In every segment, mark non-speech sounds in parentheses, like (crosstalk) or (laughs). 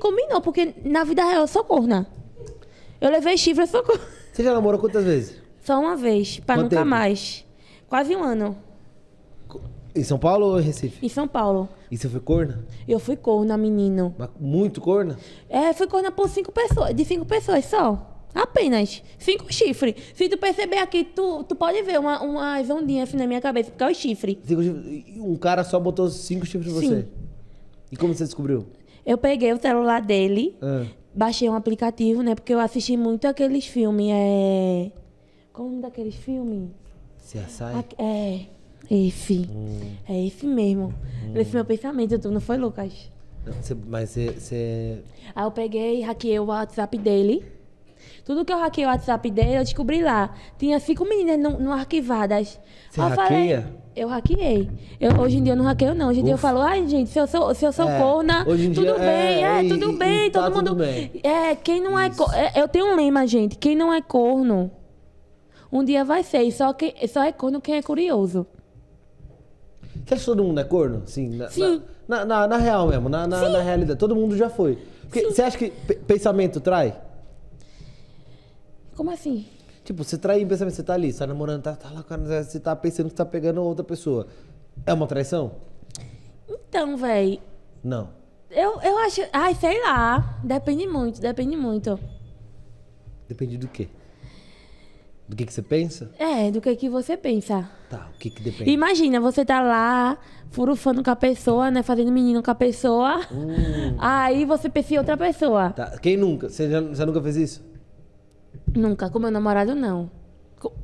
combinou, porque na vida real eu sou corna. Eu levei chifre, eu sou corna. (laughs) Você já namorou quantas vezes? Só uma vez, pra Quanto nunca tempo? mais. Quase um ano. Em São Paulo ou em Recife? Em São Paulo. E você foi corna? Eu fui corna, menino. Mas muito corna? É, fui corna por cinco pessoas, de cinco pessoas só. Apenas. Cinco chifres. Se tu perceber aqui, tu, tu pode ver uma, umas ondinhas assim na minha cabeça, porque é o chifre. Cinco chifres. Um cara só botou cinco chifres em você. E como você descobriu? Eu peguei o celular dele, ah. baixei um aplicativo, né? Porque eu assisti muito aqueles filmes. É... Como é daqueles filmes? CSI? A... É, é. Esse. Hum. É esse mesmo. Hum. Esse meu pensamento, tu não foi, Lucas? Não, cê, mas você. Aí eu peguei, hackeei o WhatsApp dele. Tudo que eu hackeei o WhatsApp dele, eu descobri lá. Tinha cinco meninas não, não arquivadas. Você eu hackeia? Falei, eu hackeei. Eu, hoje em dia eu não hackeio, não. Hoje em dia eu falo, ai, gente, se eu sou, se eu sou é, corna, tudo dia, é, bem, é, é, tudo e, bem, e tá todo tá mundo. Bem. É, quem não é Isso. é. Eu tenho um lema, gente. Quem não é corno, um dia vai ser. só, quem, só é corno quem é curioso. Você acha que todo mundo é corno? Sim. Na, Sim. Na, na, na, na real mesmo, na, na, realidade. Todo mundo já foi. Porque, você acha que pensamento trai? Como assim? Tipo, você trai em pensamento, você tá ali, você tá namorando, tá, tá lá, você tá pensando que tá pegando outra pessoa. É uma traição? Então, velho. Não. Eu, eu acho. Ai, sei lá. Depende muito, depende muito. Depende do quê? Do que, que você pensa? É, do que, que você pensa. Tá, o que, que depende? Imagina, você tá lá, furufando com a pessoa, né? Fazendo menino com a pessoa. Hum. Aí você pensa em outra pessoa. Tá. Quem nunca? Você, já, você nunca fez isso? Nunca, com meu namorado não.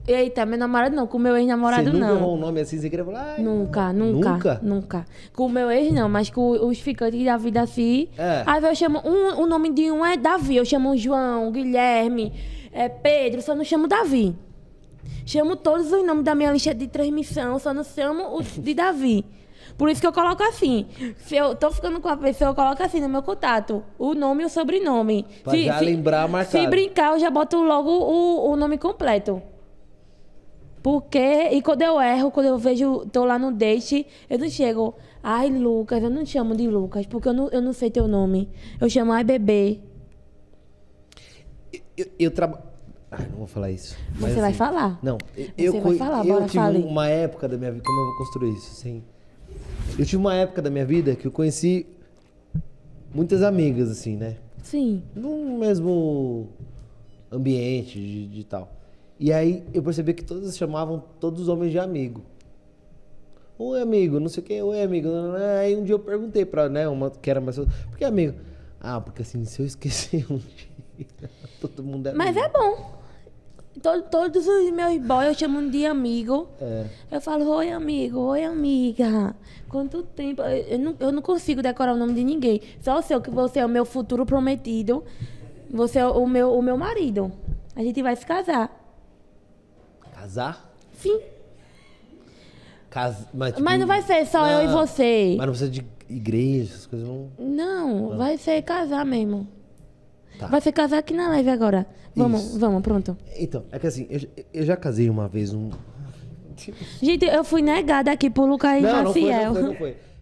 Eita, meu namorado não, com meu ex-namorado não. Nunca um nome assim, você queria falar? Nunca, nunca, nunca, nunca. Com meu ex não, mas com os ficantes da vida assim. É. Aí eu chamo, um, o nome de um é Davi, eu chamo João, Guilherme, é Pedro, só não chamo Davi. Chamo todos os nomes da minha lista de transmissão, só não chamo o de Davi. Por isso que eu coloco assim. Se eu tô ficando com a pessoa, eu coloco assim no meu contato. O nome e o sobrenome. Pra se, já se, lembrar marcar Se brincar, eu já boto logo o, o nome completo. Porque, e quando eu erro, quando eu vejo, tô lá no date, eu não chego. Ai, Lucas, eu não te chamo de Lucas, porque eu não, eu não sei teu nome. Eu chamo ai bebê. Eu, eu, eu trabalho. Ai, não vou falar isso. Mas, Você assim, vai falar. Não, eu, Você eu, vai falar, eu, eu tive uma época da minha vida. Como eu vou construir isso? Assim, eu tive uma época da minha vida que eu conheci muitas amigas, assim, né? Sim. No mesmo ambiente de, de tal. E aí eu percebi que todas chamavam todos os homens de amigo. Oi, amigo, não sei o que, oi, amigo. Aí um dia eu perguntei pra, né, uma que era mais. Por que amigo? Ah, porque assim, se eu esquecer um dia, (laughs) todo mundo é. Amigo. Mas é bom todo, todos os meus boys eu chamo de amigo. É. Eu falo, oi amigo, oi amiga. Quanto tempo? Eu não, eu não consigo decorar o nome de ninguém. Só seu, que você é o meu futuro prometido. Você é o meu, o meu marido. A gente vai se casar. Casar? Sim. Cas... Mas, tipo, Mas não vai ser só eu e você. Mas não precisa de igreja, essas coisas não. Não, não. vai ser casar mesmo. Tá. Vai ficar casar aqui na live agora. Vamos, Isso. vamos, pronto. Então, é que assim, eu, eu já casei uma vez um. Gente, eu fui negada aqui por Lucas não, Não foi, não foi, não foi.